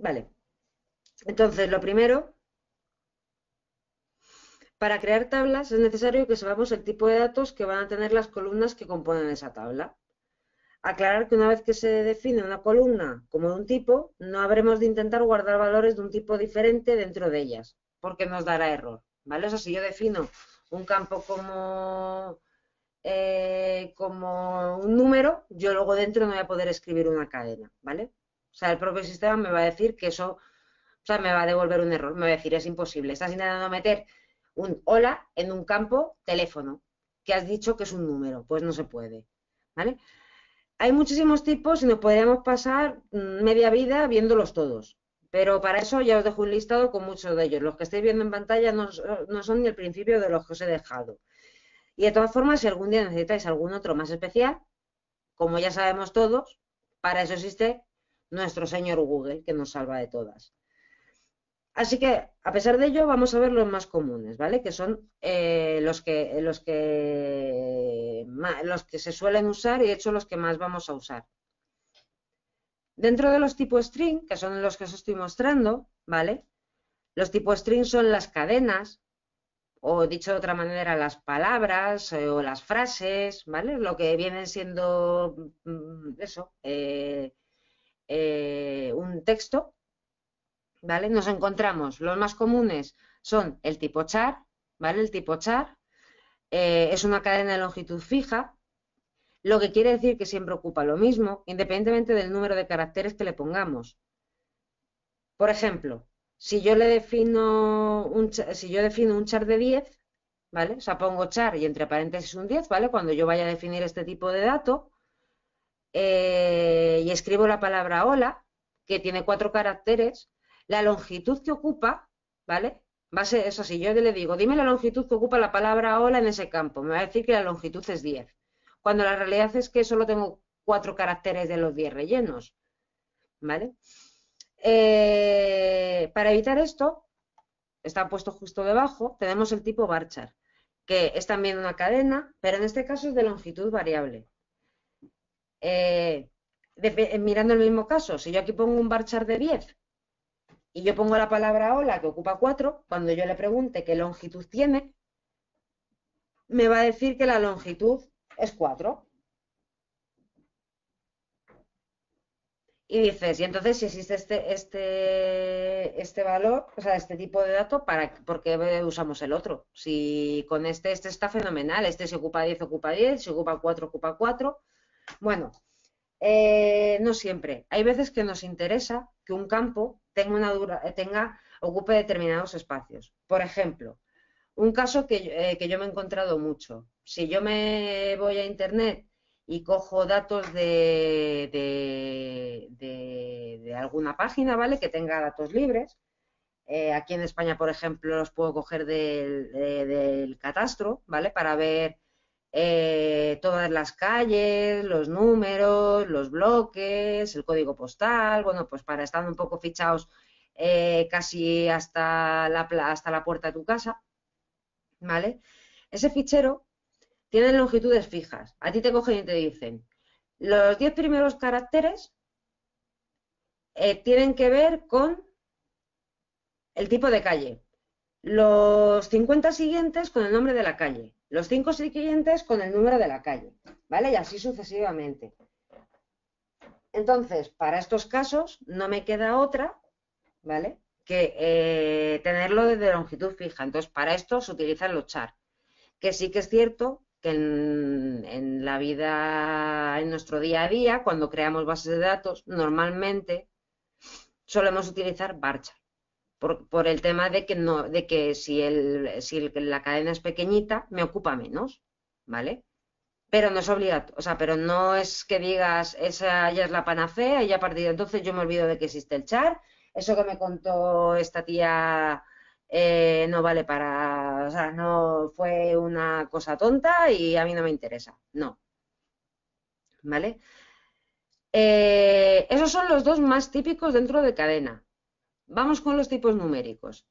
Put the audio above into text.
Vale. Entonces, lo primero, para crear tablas es necesario que sepamos el tipo de datos que van a tener las columnas que componen esa tabla. Aclarar que una vez que se define una columna como de un tipo, no habremos de intentar guardar valores de un tipo diferente dentro de ellas, porque nos dará error. ¿vale? O sea, si yo defino un campo como, eh, como un número, yo luego dentro no voy a poder escribir una cadena, ¿vale? O sea, el propio sistema me va a decir que eso, o sea, me va a devolver un error, me va a decir, es imposible. Estás intentando meter un hola en un campo teléfono, que has dicho que es un número, pues no se puede. ¿Vale? Hay muchísimos tipos y nos podríamos pasar media vida viéndolos todos. Pero para eso ya os dejo un listado con muchos de ellos. Los que estáis viendo en pantalla no, no son ni el principio de los que os he dejado. Y de todas formas, si algún día necesitáis algún otro más especial, como ya sabemos todos, para eso existe nuestro señor Google, que nos salva de todas. Así que, a pesar de ello, vamos a ver los más comunes, ¿vale? Que son eh, los, que, los, que, los que se suelen usar y, de hecho, los que más vamos a usar. Dentro de los tipos string, que son los que os estoy mostrando, ¿vale? Los tipos string son las cadenas, o dicho de otra manera, las palabras eh, o las frases, ¿vale? Lo que vienen siendo mm, eso, eh, eh, un texto, ¿vale? Nos encontramos, los más comunes son el tipo char, ¿vale? El tipo char eh, es una cadena de longitud fija, lo que quiere decir que siempre ocupa lo mismo, independientemente del número de caracteres que le pongamos. Por ejemplo, si yo le defino un, si yo defino un char de 10, ¿vale? O sea, pongo char y entre paréntesis un 10, ¿vale? Cuando yo vaya a definir este tipo de dato, eh, escribo la palabra hola, que tiene cuatro caracteres, la longitud que ocupa, ¿vale? Va a ser, eso si yo le digo, dime la longitud que ocupa la palabra hola en ese campo. Me va a decir que la longitud es 10, cuando la realidad es que solo tengo cuatro caracteres de los 10 rellenos, ¿vale? Eh, para evitar esto, está puesto justo debajo, tenemos el tipo barchar, que es también una cadena, pero en este caso es de longitud variable. Eh, eh, mirando el mismo caso, si yo aquí pongo un barchar de 10 y yo pongo la palabra hola que ocupa 4, cuando yo le pregunte qué longitud tiene, me va a decir que la longitud es 4. Y dices, y entonces si existe este, este, este valor, o sea, este tipo de dato, ¿para, ¿por qué usamos el otro? Si con este, este está fenomenal, este se ocupa 10, ocupa 10, se ocupa 4, ocupa 4. Bueno, eh, no siempre. Hay veces que nos interesa que un campo tenga, una dura, eh, tenga ocupe determinados espacios. Por ejemplo, un caso que, eh, que yo me he encontrado mucho. Si yo me voy a Internet y cojo datos de, de, de, alguna página, ¿vale? Que tenga datos libres. aquí en España, por ejemplo, los puedo coger del, del catastro, ¿vale? Para ver eh, todas las calles, los números, los bloques, el código postal, bueno, pues para estar un poco fichados eh, casi hasta la, hasta la puerta de tu casa, ¿vale? Ese fichero tiene longitudes fijas. A ti te cogen y te dicen, los 10 primeros caracteres eh, tienen que ver con el tipo de calle los 50 siguientes con el nombre de la calle, los 5 siguientes con el número de la calle, ¿vale? Y así sucesivamente. Entonces, para estos casos no me queda otra, ¿vale? Que eh, tenerlo de longitud fija. Entonces, para esto se utiliza los char, que sí que es cierto que en, la vida, en nuestro día a día, cuando creamos bases de datos, normalmente solemos utilizar varchar por, el tema de que no, de que si, el, si la cadena es pequeñita, me ocupa menos, ¿vale? Pero no es obligatorio, o sea, pero no es que digas, esa ya es la panacea y a partir de entonces yo me olvido de que existe el char, eso que me contó esta tía eh, no vale para, o sea, no fue una cosa tonta y a mí no me interesa, no. ¿Vale? Eh, esos son los dos más típicos dentro de cadena. Vamos con los tipos numéricos.